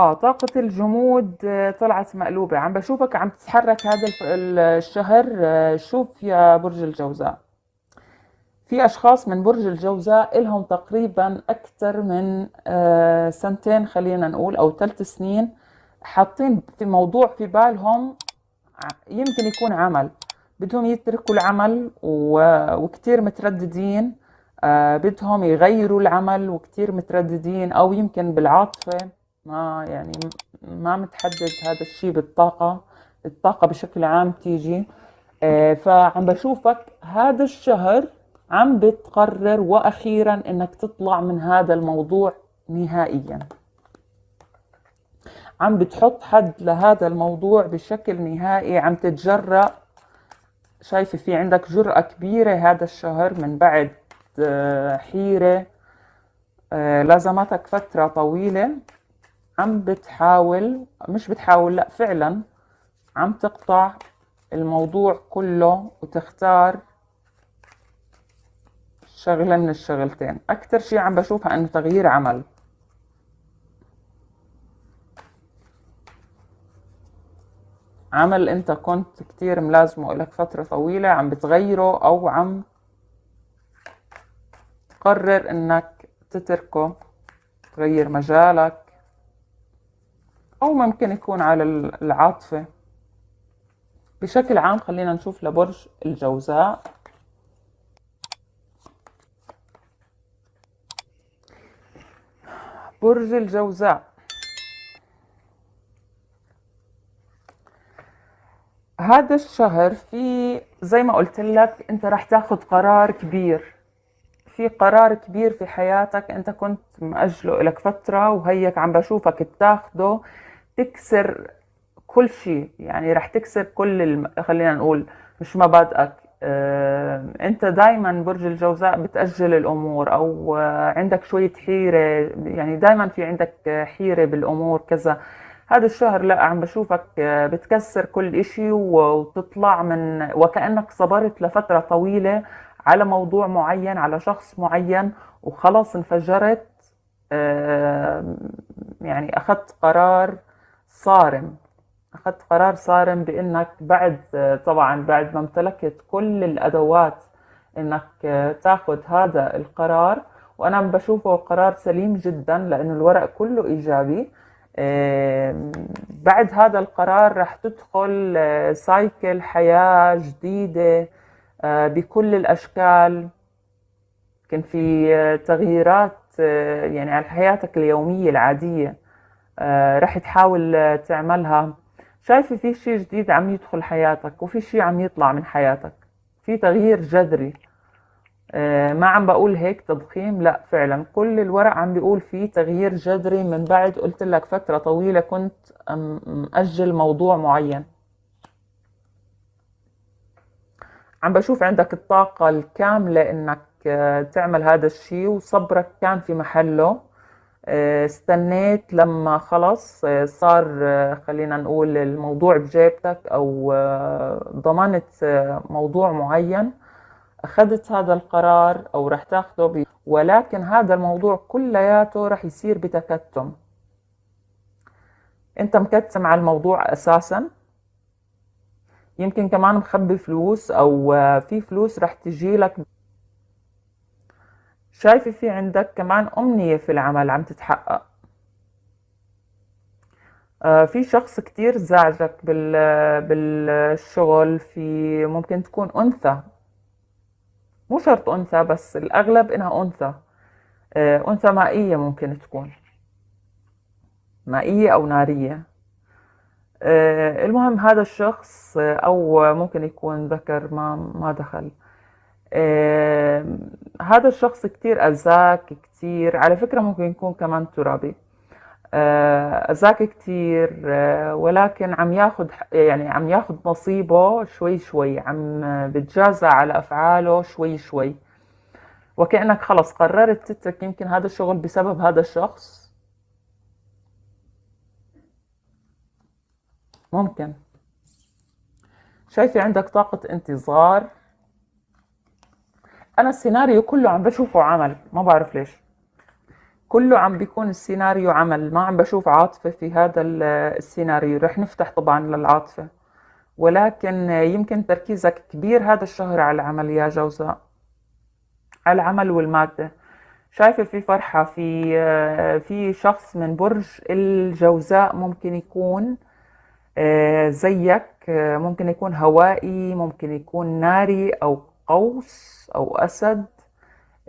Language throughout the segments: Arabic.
اه طاقة الجمود آه، طلعت مقلوبة عم بشوفك عم تتحرك هذا الشهر آه، شوف يا برج الجوزاء في أشخاص من برج الجوزاء لهم تقريبا أكثر من آه، سنتين خلينا نقول أو ثلاث سنين حاطين في موضوع في بالهم يمكن يكون عمل بدهم يتركوا العمل وكثير مترددين بدهم يغيروا العمل وكثير مترددين أو يمكن بالعاطفة ما يعني ما متحدد هذا الشيء بالطاقة الطاقة بشكل عام تيجي آه، فعم بشوفك هذا الشهر عم بتقرر واخيرا انك تطلع من هذا الموضوع نهائيا عم بتحط حد لهذا الموضوع بشكل نهائي عم تتجرأ شايفة في عندك جرأة كبيرة هذا الشهر من بعد آه، حيرة آه، لازمتك فترة طويلة عم بتحاول مش بتحاول لا فعلا عم تقطع الموضوع كله وتختار شغلة من الشغلتين اكتر شيء عم بشوفها أنه تغيير عمل عمل أنت كنت كتير ملازمه لك فترة طويلة عم بتغيره أو عم تقرر أنك تتركه تغير مجالك أو ممكن يكون على العاطفة بشكل عام خلينا نشوف لبرج الجوزاء برج الجوزاء هذا الشهر في زي ما قلت لك انت رح تاخذ قرار كبير في قرار كبير في حياتك انت كنت مأجله لك فترة وهيك عم بشوفك بتاخده تكسر كل شيء يعني رح تكسر كل الم... خلينا نقول مش مبادئك آه، انت دايما برج الجوزاء بتأجل الامور او آه، عندك شوية حيرة يعني دايما في عندك آه، حيرة بالامور كذا هذا الشهر لا عم بشوفك آه، بتكسر كل شيء وتطلع من وكأنك صبرت لفترة طويلة على موضوع معين على شخص معين وخلاص انفجرت آه، يعني اخذت قرار صارم أخذت قرار صارم بأنك بعد طبعا بعد ما امتلكت كل الأدوات أنك تاخذ هذا القرار وأنا بشوفه قرار سليم جدا لأنه الورق كله إيجابي بعد هذا القرار رح تدخل آه، سايكل حياة جديدة آه، بكل الأشكال كان في آه، تغييرات يعني على حياتك اليومية العادية آه، رح تحاول آه، تعملها شايفة في شيء جديد عم يدخل حياتك وفي شيء عم يطلع من حياتك في تغيير جذري آه، ما عم بقول هيك تضخيم لا فعلا كل الورق عم بيقول في تغيير جذري من بعد قلت لك فترة طويلة كنت مأجل موضوع معين عم بشوف عندك الطاقة الكاملة انك تعمل هذا الشيء وصبرك كان في محله آه، استنيت لما خلص آه، صار آه، خلينا نقول الموضوع بجيبتك او ضمنت موضوع معين اخذت هذا القرار او رح تاخده ولكن هذا الموضوع كلياته رح يصير بتكتم انت مكتم على الموضوع اساسا يمكن كمان مخبي فلوس او في فلوس رح تجيلك شايفة في عندك كمان أمنية في العمل عم تتحقق آه في شخص كتير زعجك بال بالشغل في ممكن تكون أنثى مو شرط أنثى بس الأغلب إنها أنثى آه أنثى مائية ممكن تكون مائية أو نارية آه المهم هذا الشخص آه، أو ممكن يكون ذكر ما ما دخل هذا الشخص كتير أذاك كتير على فكرة ممكن يكون كمان ترابي أذاك آه، كتير آه، ولكن عم ياخد يعني عم ياخد نصيبه شوي شوي عم بتجازى على أفعاله شوي شوي وكأنك خلص قررت تترك يمكن هذا الشغل بسبب هذا الشخص ممكن شايفة عندك طاقة انتظار انا السيناريو كله عم بشوفه عمل ما بعرف ليش كله عم بيكون السيناريو عمل ما عم بشوف عاطفة في هذا السيناريو رح نفتح طبعا للعاطفة ولكن يمكن تركيزك كبير هذا الشهر على العمل يا جوزاء على العمل والمادة شايفة في فرحة في في شخص من برج الجوزاء ممكن يكون آه، زيك آه، ممكن يكون هوائي ممكن يكون ناري أو قوس أو أسد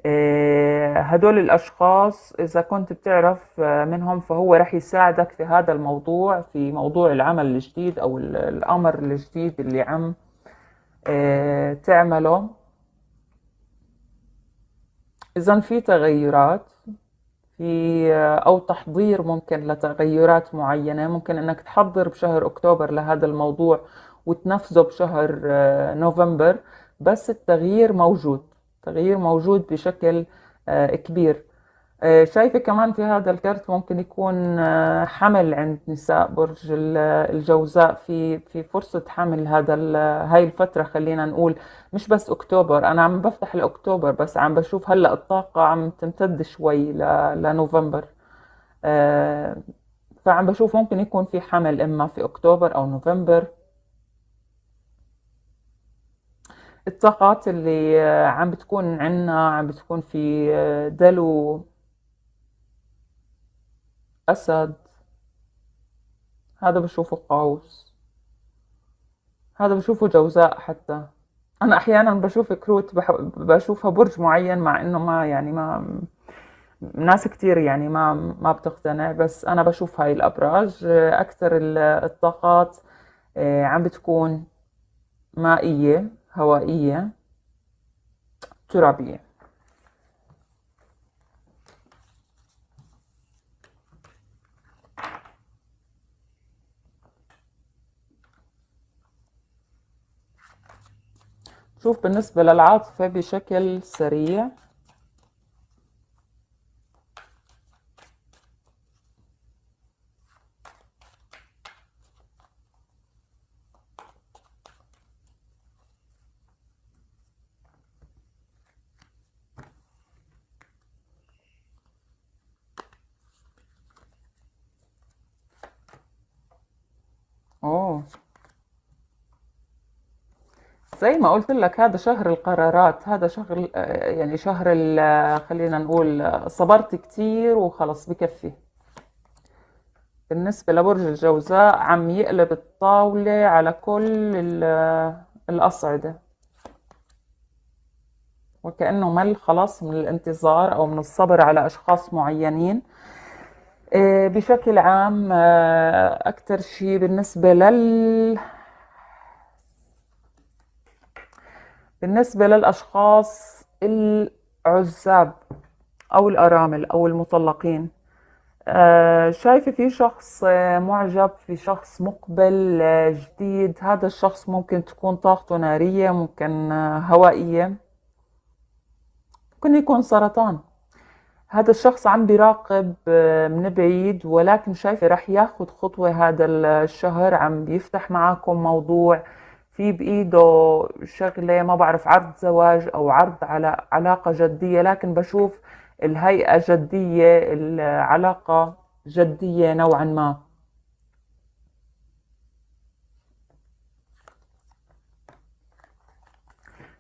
آه، هدول الأشخاص إذا كنت بتعرف آه، منهم فهو رح يساعدك في هذا الموضوع في موضوع العمل الجديد أو الأمر الجديد اللي عم آه، تعمله إذا في تغيرات في أو تحضير ممكن لتغيرات معينة ممكن أنك تحضر بشهر أكتوبر لهذا الموضوع وتنفذه بشهر نوفمبر بس التغيير موجود تغيير موجود بشكل آه، كبير آه، شايفة كمان في هذا الكرت ممكن يكون آه، حمل عند نساء برج الجوزاء في في فرصة حمل هذا هاي الفترة خلينا نقول مش بس أكتوبر أنا عم بفتح لأكتوبر بس عم بشوف هلا الطاقة عم تمتد شوي لنوفمبر فعم بشوف ممكن يكون في حمل إما في أكتوبر أو نوفمبر الطاقات اللي آه، عم بتكون عنا عم بتكون في آه، دلو أسد هذا بشوفه قوس هذا بشوفه جوزاء حتى أنا أحيانا بشوف كروت بشوفها برج معين مع إنه ما يعني ما ناس كتير يعني ما ما بتقتنع بس أنا بشوف هاي الأبراج آه، أكثر الطاقات عم بتكون مائية هوائية ترابية شوف بالنسبة للعاطفة بشكل سريع زي ما قلت لك هذا شهر القرارات هذا شهر آه، يعني شهر آه، خلينا نقول آه، صبرت كتير وخلص بكفي بالنسبة لبرج الجوزاء عم يقلب الطاولة على كل الأصعدة وكأنه مل خلاص من الانتظار أو من الصبر على أشخاص معينين بشكل عام أكتر شيء بالنسبة لل بالنسبة للأشخاص العزاب أو الأرامل أو المطلقين آه، شايفة في شخص آه، معجب في شخص مقبل آه، جديد هذا الشخص ممكن تكون طاقته نارية ممكن هوائية ممكن يكون سرطان هذا الشخص عم بيراقب من بعيد ولكن شايفة رح ياخد خطوة هذا الشهر عم بيفتح معاكم موضوع في بايده شغله ما بعرف عرض زواج او عرض على علاقه جديه لكن بشوف الهيئه جديه العلاقه جديه نوعا ما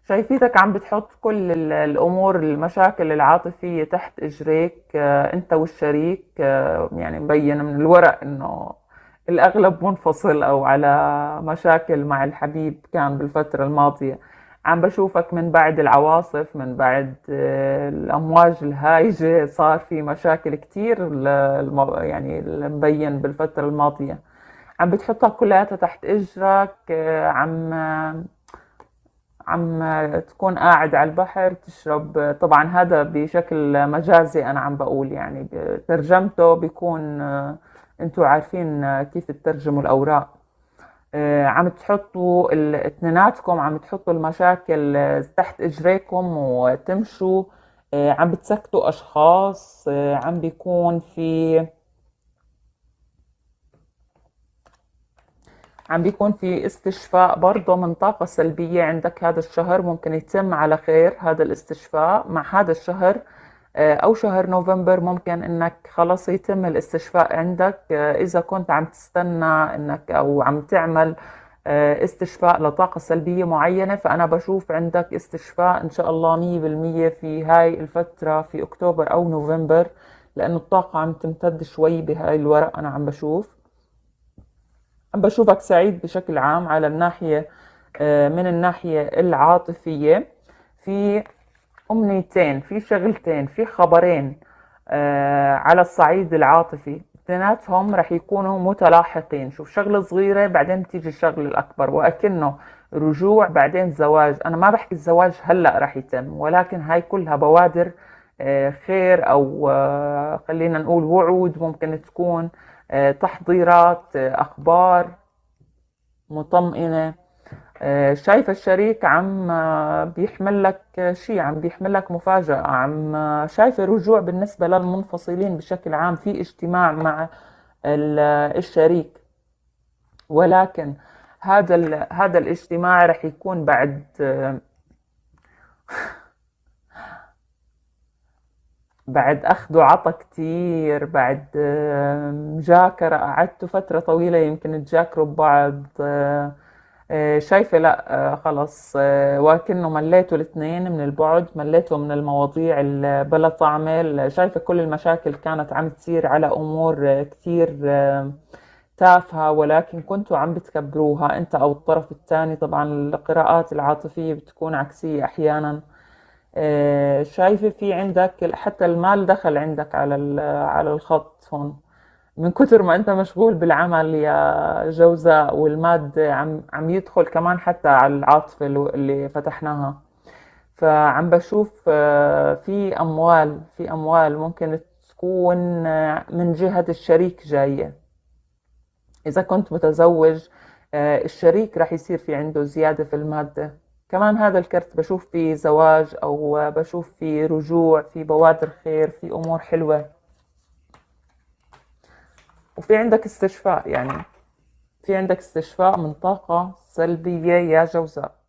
شايفيتك عم بتحط كل الامور المشاكل العاطفيه تحت اجريك آه، انت والشريك آه، يعني مبين من الورق انه الأغلب منفصل أو على مشاكل مع الحبيب كان بالفترة الماضية عم بشوفك من بعد العواصف من بعد آه، الأمواج الهايجة صار في مشاكل كتير يعني مبين بالفترة الماضية عم بتحطها كلياتها تحت إجرك آه، عم عم تكون قاعد على البحر تشرب طبعا هذا بشكل مجازي أنا عم بقول يعني ترجمته بيكون آه، انتوا عارفين آه، كيف تترجموا الاوراق آه، عم تحطوا اثنيناتكم عم تحطوا المشاكل آه، تحت اجريكم وتمشوا عم بتسكتوا اشخاص عم بيكون في عم بيكون في استشفاء برضه من طاقة سلبية عندك هذا الشهر ممكن يتم على خير هذا الاستشفاء مع هذا الشهر آه، او شهر نوفمبر ممكن انك خلاص يتم الاستشفاء عندك آه، اذا كنت عم تستنى انك او عم تعمل آه، استشفاء لطاقة سلبية معينة فأنا بشوف عندك استشفاء إن شاء الله 100% في هاي الفترة في أكتوبر أو نوفمبر لأنه الطاقة عم تمتد شوي بهاي الورق أنا عم بشوف عم بشوفك سعيد بشكل عام على الناحية من الناحية العاطفية في أمنيتين في شغلتين في خبرين آه على الصعيد العاطفي اثنيناتهم رح يكونوا متلاحقين شوف شغلة صغيرة بعدين بتيجي الشغلة الأكبر وأكنه رجوع بعدين زواج أنا ما بحكي الزواج هلأ رح يتم ولكن هاي كلها بوادر آه، خير أو آه، خلينا نقول وعود ممكن تكون آه، تحضيرات أخبار مطمئنة آه، شايفة الشريك عم آه، بيحمل لك شيء عم بيحمل لك مفاجأة عم آه، شايفة رجوع بالنسبة للمنفصلين بشكل عام في اجتماع مع الشريك ولكن هذا هذا الاجتماع رح يكون بعد بعد أخذ وعطى كتير بعد مجاكرة قعدتوا فترة طويلة يمكن تجاكروا ببعض آه، شايفه لا آه، خلص آه، وكأنه مليتوا الاثنين من البعد مليتوا من المواضيع بلا طعمه شايفه كل المشاكل كانت عم تصير على امور كثير تافهه ولكن كنتوا عم بتكبروها انت او الطرف الثاني طبعا القراءات العاطفيه بتكون عكسيه احيانا شايفه في عندك حتى المال دخل عندك على على الخط هون من كثر ما انت مشغول بالعمل يا جوزاء والمادة عم عم يدخل كمان حتى على العاطفه اللي فتحناها فعم بشوف آه، في اموال في اموال ممكن تكون آه، من جهه الشريك جايه اذا كنت متزوج آه، الشريك رح يصير في عنده زياده في الماده كمان هذا الكرت بشوف فيه زواج او بشوف فيه رجوع في بوادر خير في امور حلوه وفي عندك استشفاء يعني في عندك استشفاء من طاقة سلبية يا جوزاء